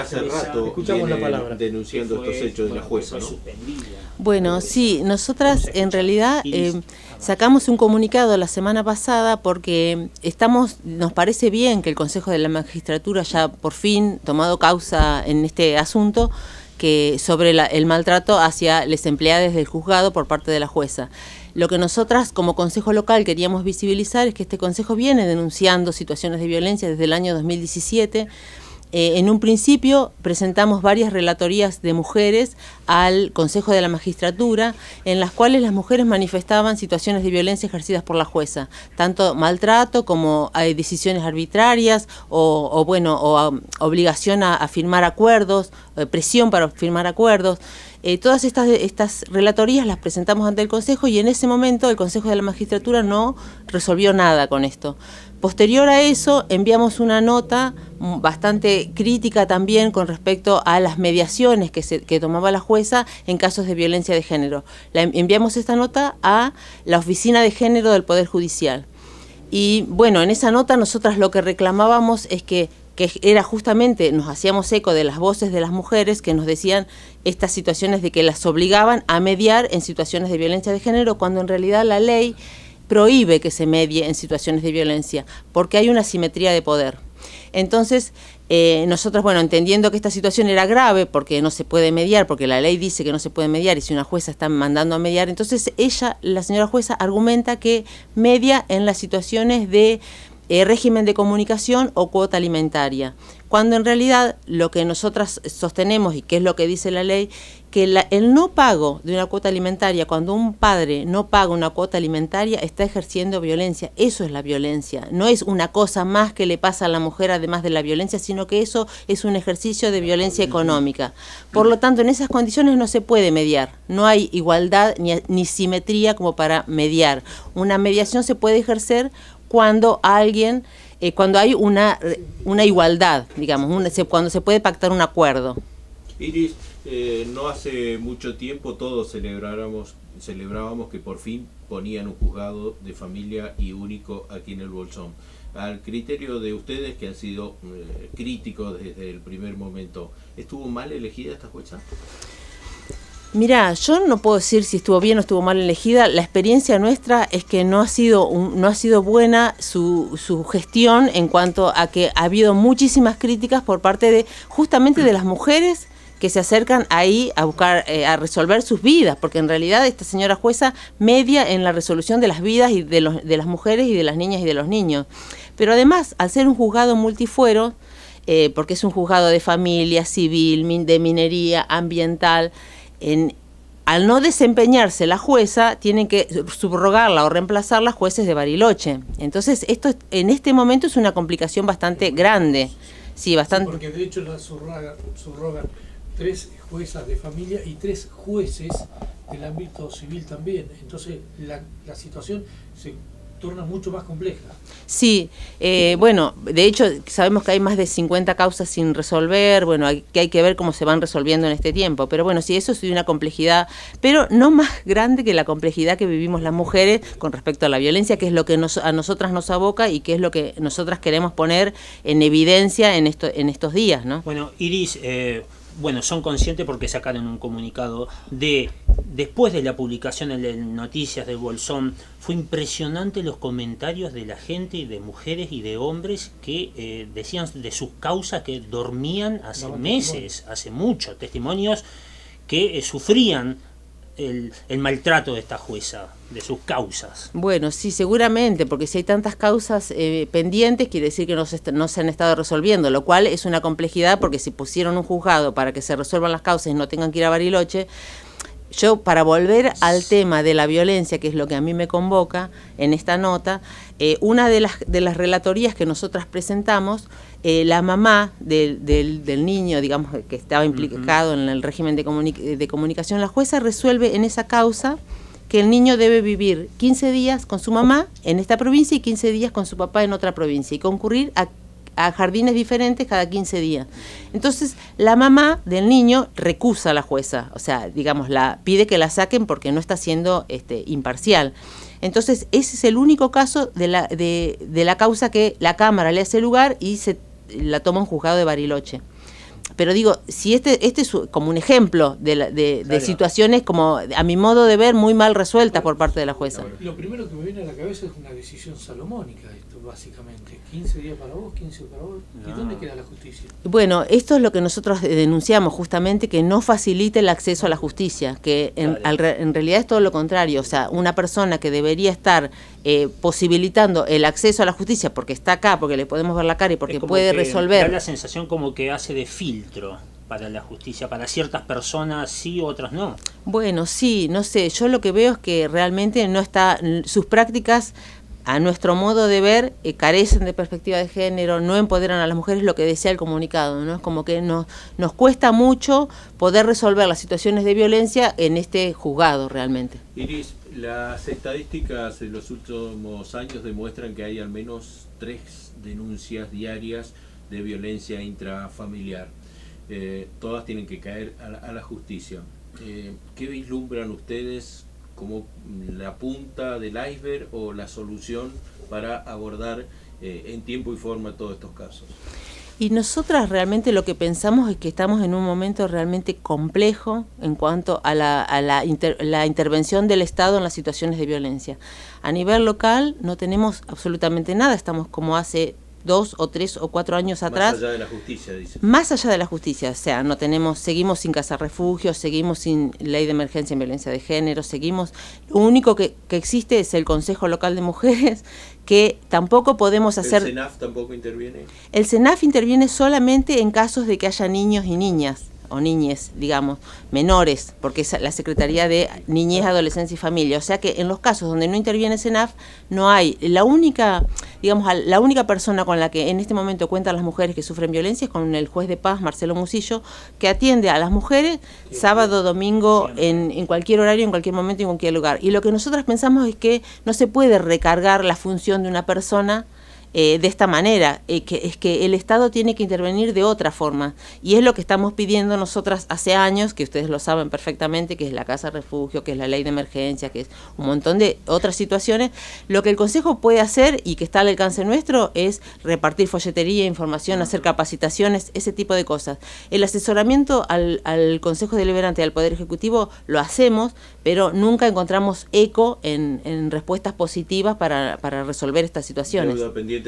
hace rato denunciando estos hechos de la jueza, Bueno, sí, nosotras en realidad eh, ah, sacamos un comunicado la semana pasada porque estamos, nos parece bien que el Consejo de la Magistratura haya por fin tomado causa en este asunto que sobre el maltrato hacia las empleadas del juzgado por parte de la jueza. Lo que nosotras como Consejo Local queríamos visibilizar es que este Consejo viene denunciando situaciones de violencia desde el año 2017 eh, en un principio presentamos varias relatorías de mujeres al Consejo de la Magistratura, en las cuales las mujeres manifestaban situaciones de violencia ejercidas por la jueza, tanto maltrato como decisiones arbitrarias o, o bueno, o, um, obligación a, firmar acuerdos, eh, presión para firmar acuerdos. Eh, todas estas, estas relatorías las presentamos ante el Consejo y en ese momento el Consejo de la Magistratura no resolvió nada con esto. Posterior a eso, enviamos una nota mm, bastante crítica también con respecto a las mediaciones que, se, tomaba la jueza en casos de violencia de género. enviamos esta nota a la Oficina de Género del Poder Judicial. Y bueno, en esa nota nosotras lo que reclamábamos es que que era justamente, nos hacíamos eco de las voces de las mujeres que nos decían estas situaciones de que las obligaban a mediar en situaciones de violencia de género, cuando en realidad la ley prohíbe que se medie en situaciones de violencia, porque hay una simetría de poder. Entonces, eh, nosotros, bueno, entendiendo que esta situación era grave porque no se puede mediar, porque la ley dice que no se puede mediar y si una jueza está mandando a mediar, entonces ella, la señora jueza, argumenta que media en las situaciones de eh, régimen de comunicación o cuota alimentaria. Cuando en realidad lo que nosotras sostenemos y que es lo que dice la ley, que el no pago de una cuota alimentaria, cuando un padre no paga una cuota alimentaria, está ejerciendo violencia. Eso es la violencia. No es una cosa más que le pasa a la mujer además de la violencia, sino que eso es un ejercicio de violencia económica. Por lo tanto, en esas condiciones no se puede mediar. No hay igualdad ni simetría como para mediar. Una mediación se puede ejercer cuando alguien, eh, cuando hay una, una igualdad, digamos, un cuando se puede pactar un acuerdo. Iris, eh, no hace mucho tiempo todos celebráramos, celebrábamos que por fin ponían un juzgado de familia y único aquí en el Bolsón. Al criterio de ustedes, que han sido eh, críticos desde el primer momento, ¿estuvo mal elegida esta jueza? Mira, yo no puedo decir si estuvo bien o estuvo mal elegida. La experiencia nuestra es que no ha sido no ha sido buena su, su, gestión en cuanto a que ha habido muchísimas críticas por parte de justamente de las mujeres que se acercan ahí a buscar eh, a resolver sus vidas, porque en realidad esta señora jueza media en la resolución de las vidas y de, los, de las mujeres y de las niñas y de los niños. Pero además, al ser un juzgado multifuero, eh, porque es un juzgado de familia, civil, de minería, ambiental, en, al no desempeñarse la jueza, tienen que subrogarla o reemplazarla las jueces de Bariloche. Entonces, esto en este momento es una complicación bastante grande. Sí, bastante. porque de hecho la subrogan, tres juezas de familia y tres jueces del ámbito civil también. Entonces, la, la situación se torna mucho más compleja. Sí, eh, bueno, de hecho sabemos que hay más de 50 causas sin resolver, bueno, hay, que hay que ver cómo se van resolviendo en este tiempo, pero bueno, sí, eso es una complejidad, pero no más grande que la complejidad que vivimos las mujeres con respecto a la violencia, que es lo que nos, a nosotras nos aboca y que es lo que nosotras queremos poner en evidencia en, esto, en estos días, ¿no? Bueno, Iris... Eh bueno, son conscientes porque sacaron un comunicado de después de la publicación en las noticias de Bolsón, fue impresionante los comentarios de la gente, de mujeres y de hombres que eh, decían de sus causas que dormían hace meses, hace mucho, testimonios que eh, sufrían el, maltrato de esta jueza, de sus causas. Bueno, sí, seguramente, porque si hay tantas causas eh, pendientes, quiere decir que no se, no se han estado resolviendo, lo cual es una complejidad porque si pusieron un juzgado para que se resuelvan las causas y no tengan que ir a Bariloche, yo para volver al tema de la violencia, que es lo que a mí me convoca en esta nota, eh, una de las, de las relatorías que nosotras presentamos, eh, la mamá del, niño, digamos, que estaba implicado en el régimen de, de comunicación, la jueza resuelve en esa causa que el niño debe vivir 15 días con su mamá en esta provincia y 15 días con su papá en otra provincia y concurrir a a jardines diferentes cada 15 días. Entonces, la mamá del niño recusa a la jueza, o sea, digamos, la pide que la saquen porque no está siendo este, imparcial. Entonces, ese es el único caso de la, de la causa que la Cámara le hace lugar y se la toma un juzgado de Bariloche pero digo, si este, este es como un ejemplo de, de, situaciones como, a mi modo de ver, muy mal resueltas por parte de la jueza. Lo primero que me viene a la cabeza es una decisión salomónica, esto básicamente. 15 días para vos, 15 para vos. ¿Y dónde queda la justicia? Bueno, esto es lo que nosotros denunciamos justamente, que no facilite el acceso a la justicia, que en, realidad es todo lo contrario. O sea, una persona que debería estar eh, posibilitando el acceso a la justicia porque está acá, porque le podemos ver la cara y porque puede resolver... Da la sensación como que hace de para la justicia? ¿Para ciertas personas sí, otras no? Bueno, sí, no sé. Yo lo que veo es que realmente no está. Sus prácticas a nuestro modo de ver, eh, carecen de perspectiva de género, no empoderan a las mujeres, lo que decía el comunicado, ¿no? Es como que nos, nos cuesta mucho poder resolver las situaciones de violencia en este juzgado realmente. Iris, las estadísticas de los últimos años demuestran que hay al menos tres denuncias diarias de violencia intrafamiliar. Eh, todas tienen que caer a la, justicia. Eh, ¿Qué vislumbran ustedes como la punta del iceberg o la solución para abordar eh, en tiempo y forma todos estos casos? Y nosotras realmente lo que pensamos es que estamos en un momento realmente complejo en cuanto a la, la intervención del Estado en las situaciones de violencia. A nivel local no tenemos absolutamente nada, estamos como hace dos o tres o cuatro años atrás. Más allá de la justicia, dice. Más allá de la justicia, o sea, no tenemos, seguimos sin casa refugios, seguimos sin ley de emergencia en violencia de género, seguimos. Lo único que, que existe es el Consejo Local de Mujeres, que tampoco podemos hacer. ¿El SENAF tampoco interviene? El SENAF interviene solamente en casos de que haya niños y niñas o niñez, digamos, menores, porque es la Secretaría de Niñez, Adolescencia y Familia. O sea que en los casos donde no interviene SENAF, no hay. La única, digamos, la única persona con la que en este momento cuentan las mujeres que sufren violencia es con el juez de paz, Marcelo Musillo, que atiende a las mujeres sábado, domingo, en, en cualquier horario, en cualquier momento, en cualquier lugar. Y lo que nosotras pensamos es que no se puede recargar la función de una persona eh, de esta manera, eh, que es que el Estado tiene que intervenir de otra forma. Y es lo que estamos pidiendo nosotras hace años, que ustedes lo saben perfectamente, que es la Casa Refugio, que es la ley de emergencia, que es un montón de otras situaciones. Lo que el Consejo puede hacer y que está al alcance nuestro es repartir folletería, información, hacer capacitaciones, ese tipo de cosas. El asesoramiento al, Consejo Deliberante, al Poder Ejecutivo, lo hacemos, pero nunca encontramos eco en, respuestas positivas para, resolver estas situaciones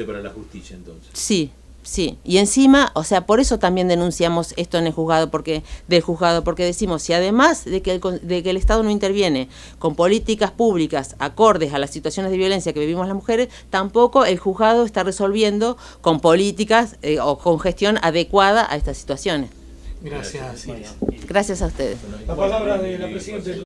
para la justicia entonces. Sí, sí. Y encima, o sea, por eso también denunciamos esto en el juzgado, porque del juzgado, porque decimos, si además de que, el, de que el Estado no interviene con políticas públicas acordes a las situaciones de violencia que vivimos las mujeres, tampoco el juzgado está resolviendo con políticas eh, o con gestión adecuada a estas situaciones. Gracias. Gracias a ustedes.